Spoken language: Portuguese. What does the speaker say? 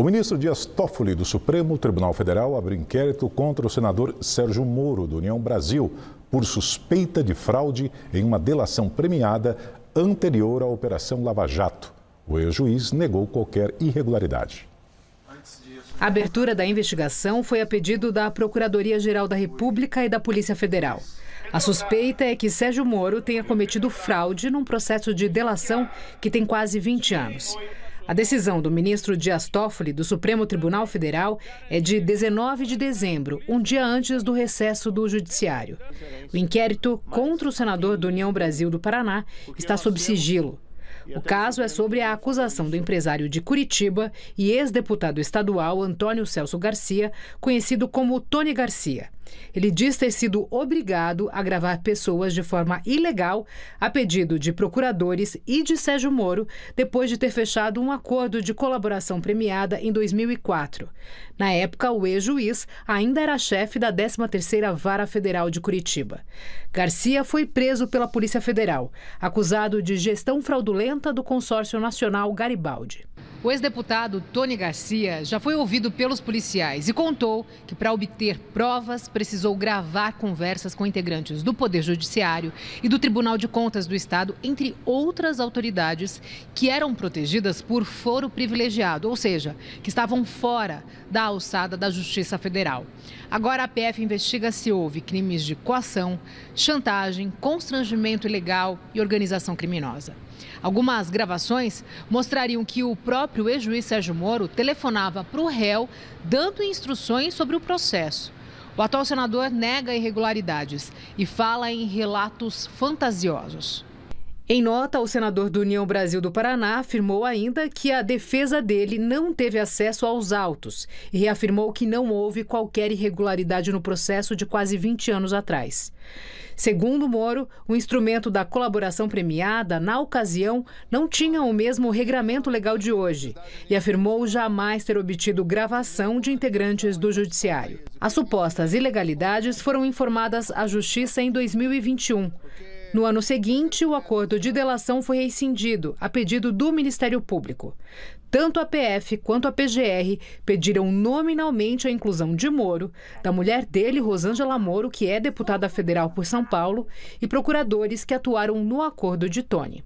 O ministro Dias Toffoli, do Supremo Tribunal Federal, abre inquérito contra o senador Sérgio Moro, do União Brasil, por suspeita de fraude em uma delação premiada anterior à Operação Lava Jato. O ex-juiz negou qualquer irregularidade. A abertura da investigação foi a pedido da Procuradoria-Geral da República e da Polícia Federal. A suspeita é que Sérgio Moro tenha cometido fraude num processo de delação que tem quase 20 anos. A decisão do ministro Dias Toffoli do Supremo Tribunal Federal é de 19 de dezembro, um dia antes do recesso do Judiciário. O inquérito contra o senador da União Brasil do Paraná está sob sigilo. O caso é sobre a acusação do empresário de Curitiba e ex-deputado estadual Antônio Celso Garcia, conhecido como Tony Garcia. Ele diz ter sido obrigado a gravar pessoas de forma ilegal, a pedido de procuradores e de Sérgio Moro, depois de ter fechado um acordo de colaboração premiada em 2004. Na época, o ex-juiz ainda era chefe da 13ª Vara Federal de Curitiba. Garcia foi preso pela Polícia Federal, acusado de gestão fraudulenta do consórcio nacional Garibaldi. O ex-deputado Tony Garcia já foi ouvido pelos policiais e contou que, para obter provas, precisou gravar conversas com integrantes do Poder Judiciário e do Tribunal de Contas do Estado, entre outras autoridades que eram protegidas por foro privilegiado, ou seja, que estavam fora da alçada da Justiça Federal. Agora a PF investiga se houve crimes de coação, chantagem, constrangimento ilegal e organização criminosa. Algumas gravações mostrariam que o próprio ex-juiz Sérgio Moro telefonava para o réu dando instruções sobre o processo. O atual senador nega irregularidades e fala em relatos fantasiosos. Em nota, o senador do União Brasil do Paraná afirmou ainda que a defesa dele não teve acesso aos autos e reafirmou que não houve qualquer irregularidade no processo de quase 20 anos atrás. Segundo Moro, o instrumento da colaboração premiada, na ocasião, não tinha o mesmo regramento legal de hoje e afirmou jamais ter obtido gravação de integrantes do Judiciário. As supostas ilegalidades foram informadas à Justiça em 2021. No ano seguinte, o acordo de delação foi rescindido, a pedido do Ministério Público. Tanto a PF quanto a PGR pediram nominalmente a inclusão de Moro, da mulher dele, Rosângela Moro, que é deputada federal por São Paulo, e procuradores que atuaram no acordo de Tony.